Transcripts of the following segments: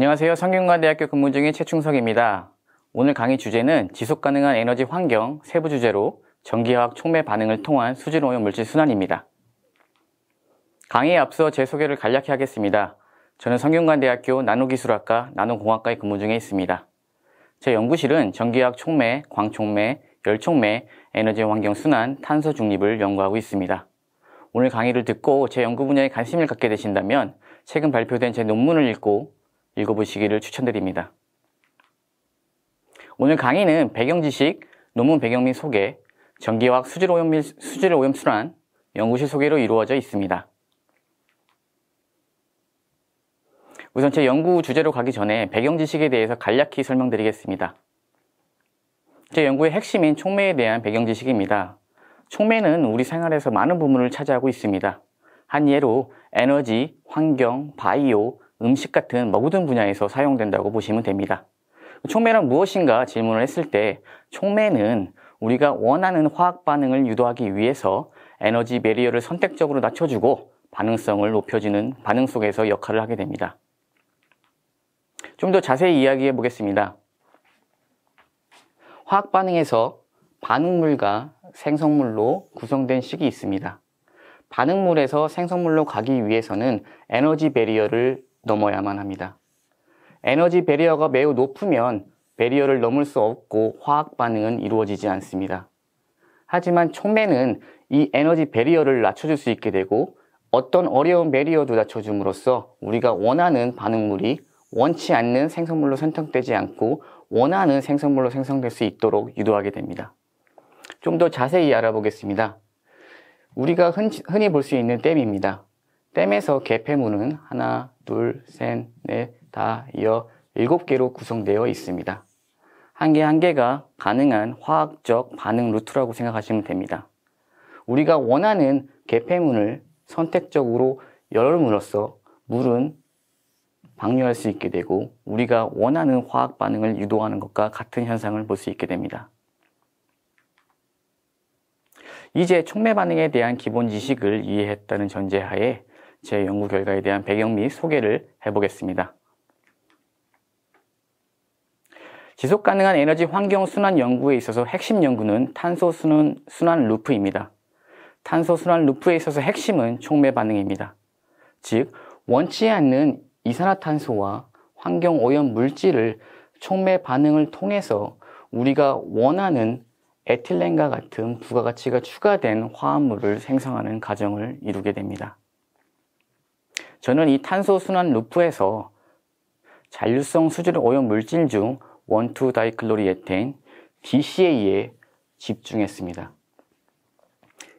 안녕하세요. 성균관대학교 근무 중인 최충석입니다. 오늘 강의 주제는 지속가능한 에너지 환경 세부 주제로 전기화학 촉매 반응을 통한 수질 오염 물질 순환입니다. 강의에 앞서 제 소개를 간략히 하겠습니다. 저는 성균관대학교 나노기술학과 나노공학과에 근무 중에 있습니다. 제 연구실은 전기화학 촉매, 광촉매, 열촉매, 에너지 환경 순환, 탄소 중립을 연구하고 있습니다. 오늘 강의를 듣고 제 연구 분야에 관심을 갖게 되신다면 최근 발표된 제 논문을 읽고 읽어보시기를 추천드립니다. 오늘 강의는 배경지식, 논문 배경 및 소개, 전기화학 수질오염 및 수질오염 순환, 연구실 소개로 이루어져 있습니다. 우선 제 연구 주제로 가기 전에 배경 지식에 대해서 간략히 설명드리겠습니다. 제 연구의 핵심인 촉매에 대한 배경 지식입니다. 촉매는 우리 생활에서 많은 부분을 차지하고 있습니다. 한 예로 에너지, 환경, 바이오, 음식 같은 모든 분야에서 사용된다고 보시면 됩니다. 촉매란 무엇인가 질문을 했을 때 촉매는 우리가 원하는 화학 반응을 유도하기 위해서 에너지 베리어를 선택적으로 낮춰주고 반응성을 높여주는 반응 속에서 역할을 하게 됩니다. 좀 더 자세히 이야기해 보겠습니다. 화학 반응에서 반응물과 생성물로 구성된 식이 있습니다. 반응물에서 생성물로 가기 위해서는 에너지 베리어를 넘어야만 합니다. 에너지 배리어가 매우 높으면 배리어를 넘을 수 없고 화학 반응은 이루어지지 않습니다. 하지만 촉매는 이 에너지 배리어를 낮춰줄 수 있게 되고 어떤 어려운 배리어도 낮춰줌으로써 우리가 원하는 반응물이 원치 않는 생성물로 선택되지 않고 원하는 생성물로 생성될 수 있도록 유도하게 됩니다. 좀 더 자세히 알아보겠습니다. 우리가 흔, 흔히 볼 수 있는 댐입니다. 땜에서 개폐문은 하나, 둘, 셋, 넷, 다, 이어 일곱 개로 구성되어 있습니다. 한 개 한 개가 가능한 화학적 반응 루트라고 생각하시면 됩니다. 우리가 원하는 개폐문을 선택적으로 열음으로써 물은 방류할 수 있게 되고 우리가 원하는 화학 반응을 유도하는 것과 같은 현상을 볼 수 있게 됩니다. 이제 촉매 반응에 대한 기본 지식을 이해했다는 전제하에 제 연구 결과에 대한 배경 및 소개를 해보겠습니다. 지속 가능한 에너지 환경 순환 연구에 있어서 핵심 연구는 탄소 순환, 순환 루프입니다. 탄소 순환 루프에 있어서 핵심은 촉매 반응입니다. 즉, 원치 않는 이산화탄소와 환경 오염 물질을 촉매 반응을 통해서 우리가 원하는 에틸렌과 같은 부가가치가 추가된 화합물을 생성하는 과정을 이루게 됩니다. 저는 이 탄소순환 루프에서 잔류성 수질 오염 물질 중 원투 다이클로리에텐 DCA에 집중했습니다.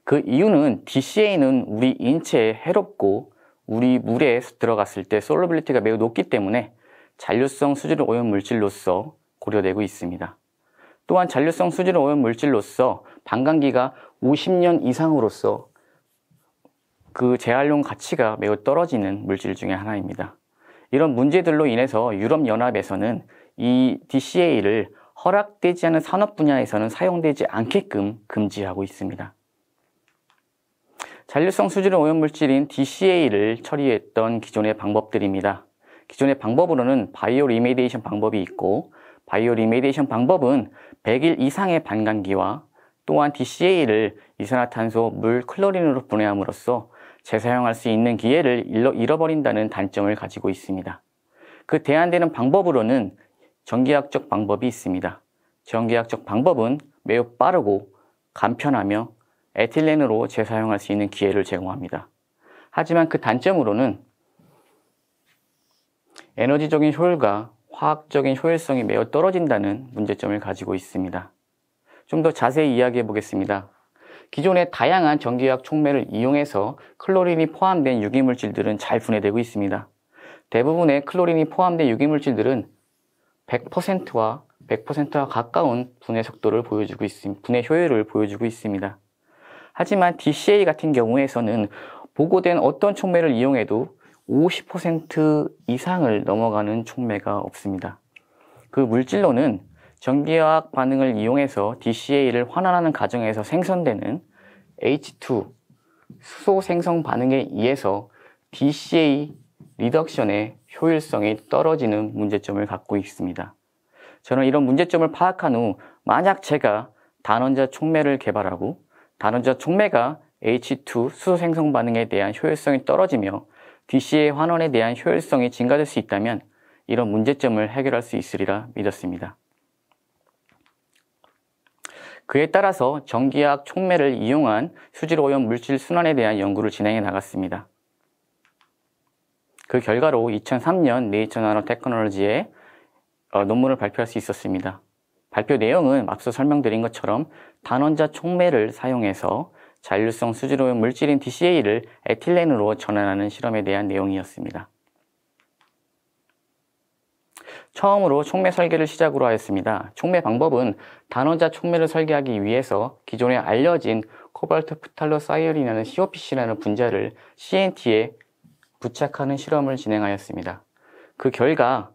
그 이유는 DCA는 우리 인체에 해롭고 우리 물에 들어갔을 때 솔로빌리티가 매우 높기 때문에 잔류성 수질 오염 물질로서 고려되고 있습니다. 또한 잔류성 수질 오염 물질로서 방광기가 50년 이상으로서 그 재활용 가치가 매우 떨어지는 물질 중의 하나입니다. 이런 문제들로 인해서 유럽연합에서는 이 DCA를 허락되지 않은 산업 분야에서는 사용되지 않게끔 금지하고 있습니다. 잔류성 수질 오염물질인 DCA를 처리했던 기존의 방법들입니다. 기존의 방법으로는 바이오 리메디에이션 방법이 있고 바이오 리메디에이션 방법은 100일 이상의 반감기와 또한 DCA를 이산화탄소, 물, 클로린으로 분해함으로써 재사용할 수 있는 기회를 잃어버린다는 단점을 가지고 있습니다. 그 대안되는 방법으로는 전기학적 방법이 있습니다. 전기학적 방법은 매우 빠르고 간편하며 에틸렌으로 재사용할 수 있는 기회를 제공합니다. 하지만 그 단점으로는 에너지적인 효율과 화학적인 효율성이 매우 떨어진다는 문제점을 가지고 있습니다. 좀 더 자세히 이야기해 보겠습니다. 기존의 다양한 전기화학 촉매를 이용해서 클로린이 포함된 유기물질들은 잘 분해되고 있습니다. 대부분의 클로린이 포함된 유기물질들은 100%와 100%와 가까운 분해 속도를 보여주고 있음, 분해 효율을 보여주고 있습니다. 하지만 DCA 같은 경우에서는 보고된 어떤 촉매를 이용해도 50% 이상을 넘어가는 촉매가 없습니다. 그 물질로는 전기화학 반응을 이용해서 DCA를 환원하는 과정에서 생성되는 H2 수소 생성 반응에 의해서 DCA 리덕션의 효율성이 떨어지는 문제점을 갖고 있습니다. 저는 이런 문제점을 파악한 후 만약 제가 단원자 촉매를 개발하고 단원자 촉매가 H2 수소 생성 반응에 대한 효율성이 떨어지며 DCA 환원에 대한 효율성이 증가될 수 있다면 이런 문제점을 해결할 수 있으리라 믿었습니다. 그에 따라서 전기약 촉매를 이용한 수질오염 물질 순환에 대한 연구를 진행해 나갔습니다. 그 결과로 2003년 네이처 나노 테크놀로지에 어, 논문을 발표할 수 있었습니다. 발표 내용은 앞서 설명드린 것처럼 단원자 촉매를 사용해서 잔류성 수질오염 물질인 DCA를 에틸렌으로 전환하는 실험에 대한 내용이었습니다. 처음으로 촉매 설계를 시작으로 하였습니다. 촉매 방법은 단원자 촉매를 설계하기 위해서 기존에 알려진 코발트 프탈로사이어이라는 COPC라는 분자를 CNT에 부착하는 실험을 진행하였습니다. 그 결과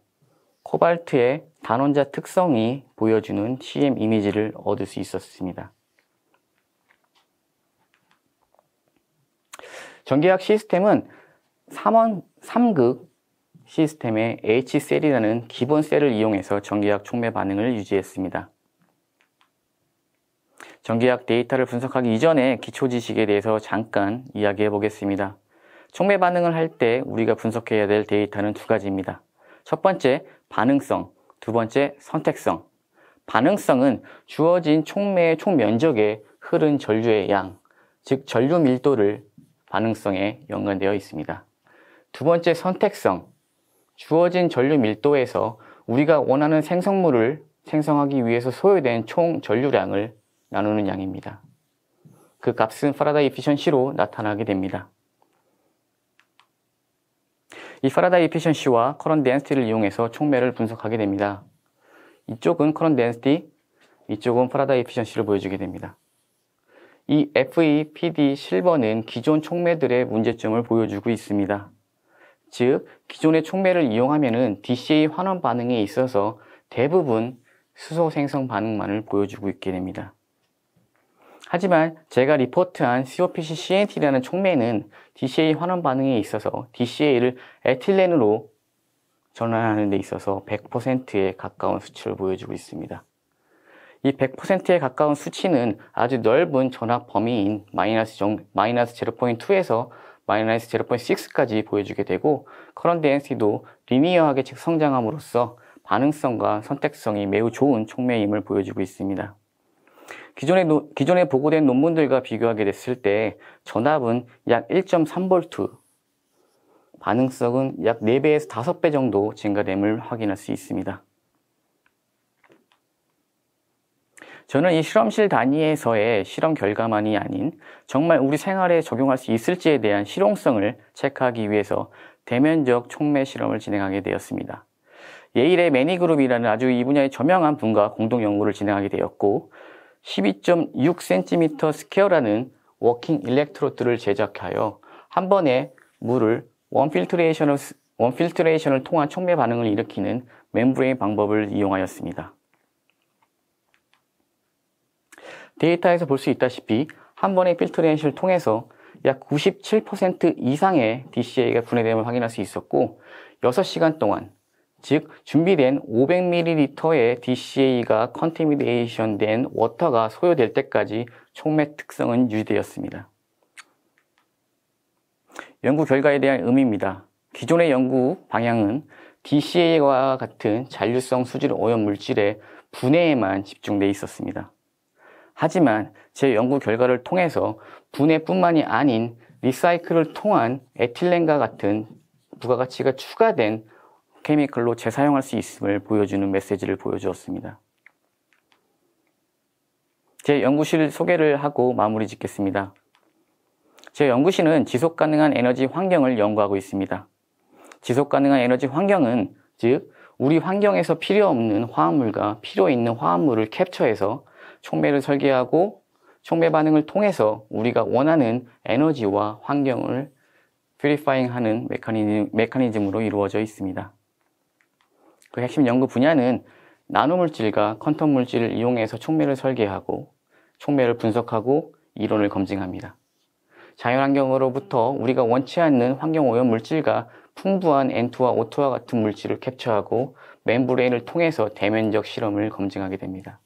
코발트의 단원자 특성이 보여주는 CM 이미지를 얻을 수 있었습니다. 전기학 시스템은 3원, 3극, 시스템의 H셀이라는 기본 셀을 이용해서 전기학 촉매 반응을 유지했습니다. 전기학 데이터를 분석하기 이전에 기초 지식에 대해서 잠깐 이야기해 보겠습니다. 촉매 반응을 할 때 우리가 분석해야 될 데이터는 두 가지입니다. 첫 번째, 반응성, 두 번째, 선택성. 반응성은 주어진 촉매의 총면적에 흐른 전류의 양, 즉 전류 밀도를 반응성에 연관되어 있습니다. 두 번째 선택성, 주어진 전류 밀도에서 우리가 원하는 생성물을 생성하기 위해서 소요된 총 전류량을 나누는 양입니다. 그 값은 파라다이 피션시로 나타나게 됩니다. 이 파라다이 에피션시와 커런 덴스티를 이용해서 총매를 분석하게 됩니다. 이쪽은 커런 덴스티, 이쪽은 파라다이 에피션시를 보여주게 됩니다. 이 FEPD 실버는 기존 총매들의 문제점을 보여주고 있습니다. 즉 기존의 촉매를 이용하면은 DCA 환원 반응에 있어서 대부분 수소 생성 반응만을 보여주고 있게 됩니다. 하지만 제가 리포트한 COPC-CNT라는 촉매는 DCA 환원 반응에 있어서 DCA를 에틸렌으로 전환하는 데 있어서 100%에 가까운 수치를 보여주고 있습니다. 이 100%에 가까운 수치는 아주 넓은 전압 범위인 마이너스, 0, 마이너스 0.2에서 마이너스 0.6까지 보여주게 되고 커런 덴시티도 리니어하게 성장함으로써 반응성과 선택성이 매우 좋은 촉매임을 보여주고 있습니다. 기존에, 노, 기존에 보고된 논문들과 비교하게 됐을 때 전압은 약 1.3V, 반응성은 약 4배에서 5배 정도 증가됨을 확인할 수 있습니다. 저는 이 실험실 단위에서의 실험 결과만이 아닌 정말 우리 생활에 적용할 수 있을지에 대한 실용성을 체크하기 위해서 대면적 촉매 실험을 진행하게 되었습니다. 예일의 매니그룹이라는 아주 이분야에 저명한 분과 공동 연구를 진행하게 되었고 12.6cm 스퀘어라는 워킹 일렉트로드를 제작하여 한 번에 물을 원필트레이션을, 원필트레이션을 통한 촉매 반응을 일으키는 멤브레인 방법을 이용하였습니다. 데이터에서 볼 수 있다시피 한 번의 필터레이션을 통해서 약 97% 이상의 DCA가 분해됨을 확인할 수 있었고 6시간 동안 즉 준비된 500ml의 DCA가 컨테미네이션 된 워터가 소요될 때까지 촉맥 특성은 유지되었습니다. 연구 결과에 대한 의미입니다. 기존의 연구 방향은 DCA와 같은 잔류성 수질 오염 물질의 분해에만 집중돼 있었습니다. 하지만 제 연구 결과를 통해서 분해뿐만이 아닌 리사이클을 통한 에틸렌과 같은 부가가치가 추가된 케미컬로 재사용할 수 있음을 보여주는 메시지를 보여주었습니다. 제 연구실 소개를 하고 마무리 짓겠습니다. 제 연구실은 지속 가능한 에너지 환경을 연구하고 있습니다. 지속 가능한 에너지 환경은 즉 우리 환경에서 필요 없는 화합물과 필요 있는 화합물을 캡처해서 촉매를 설계하고 촉매 반응을 통해서 우리가 원하는 에너지와 환경을 퓨리파잉 하는 메커니즘, 메커니즘으로 이루어져 있습니다. 그 핵심 연구 분야는 나노물질과 퀀텀 물질을 이용해서 촉매를 설계하고 촉매를 분석하고 이론을 검증합니다. 자연환경으로부터 우리가 원치 않는 환경오염 물질과 풍부한 N2와 O2와 같은 물질을 캡처하고 멤브레인을 통해서 대면적 실험을 검증하게 됩니다.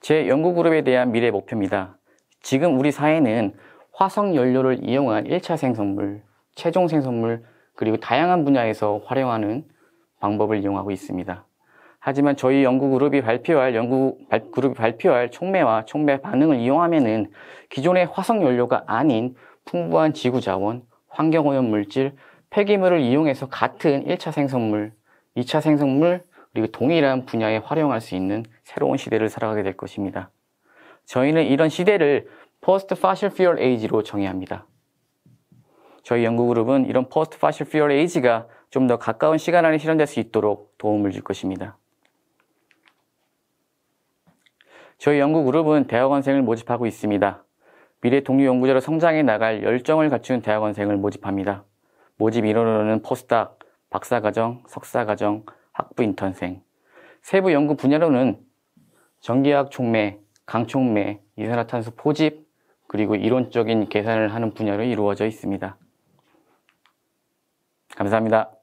제 연구그룹에 대한 미래 목표입니다. 지금 우리 사회는 화석연료를 이용한 1차 생성물, 최종 생성물, 그리고 다양한 분야에서 활용하는 방법을 이용하고 있습니다. 하지만 저희 연구그룹이 발표할 연구 그룹이 발표할 촉매와 촉매 반응을 이용하면 기존의 화석연료가 아닌 풍부한 지구자원, 환경오염물질, 폐기물을 이용해서 같은 1차 생성물, 2차 생성물, 그리고 동일한 분야에 활용할 수 있는 새로운 시대를 살아가게 될 것입니다. 저희는 이런 시대를 Post Fossil Fuel Age로 정의합니다. 저희 연구그룹은 이런 Post Fossil Fuel Age가 좀 더 가까운 시간 안에 실현될 수 있도록 도움을 줄 것입니다. 저희 연구그룹은 대학원생을 모집하고 있습니다. 미래 동료 연구자로 성장해 나갈 열정을 갖춘 대학원생을 모집합니다. 모집 인원으로는 포스닥, 박사과정, 석사과정, 학부 인턴생 세부 연구 분야로는 전기학 촉매, 강촉매, 이산화탄소 포집, 그리고 이론적인 계산을 하는 분야로 이루어져 있습니다. 감사합니다.